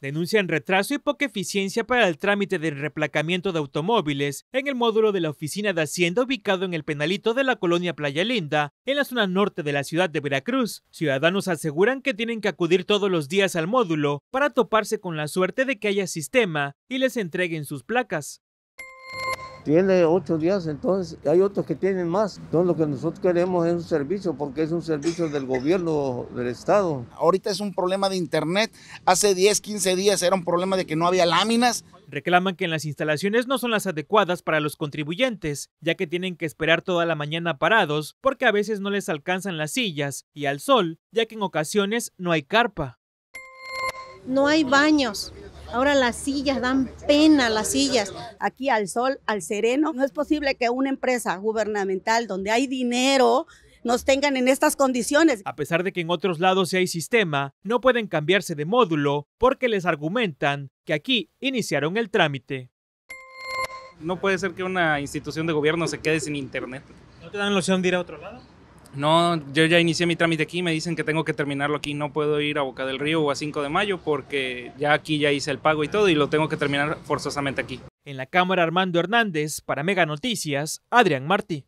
denuncian retraso y poca eficiencia para el trámite del replacamiento de automóviles en el módulo de la Oficina de Hacienda ubicado en el penalito de la colonia Playa Linda, en la zona norte de la ciudad de Veracruz. Ciudadanos aseguran que tienen que acudir todos los días al módulo para toparse con la suerte de que haya sistema y les entreguen sus placas tiene ocho días, entonces hay otros que tienen más. Entonces lo que nosotros queremos es un servicio, porque es un servicio del gobierno, del Estado. Ahorita es un problema de internet. Hace 10, 15 días era un problema de que no había láminas. Reclaman que las instalaciones no son las adecuadas para los contribuyentes, ya que tienen que esperar toda la mañana parados porque a veces no les alcanzan las sillas y al sol, ya que en ocasiones no hay carpa. No hay baños, Ahora las sillas dan pena, las sillas. Aquí al sol, al sereno, no es posible que una empresa gubernamental donde hay dinero nos tengan en estas condiciones. A pesar de que en otros lados sí hay sistema, no pueden cambiarse de módulo porque les argumentan que aquí iniciaron el trámite. No puede ser que una institución de gobierno se quede sin internet. ¿No te dan la opción de ir a otro lado? no, yo ya inicié mi trámite aquí, me dicen que tengo que terminarlo aquí, no puedo ir a Boca del Río o a 5 de mayo porque ya aquí ya hice el pago y todo y lo tengo que terminar forzosamente aquí. En la Cámara Armando Hernández, para Mega Noticias, Adrián Martí.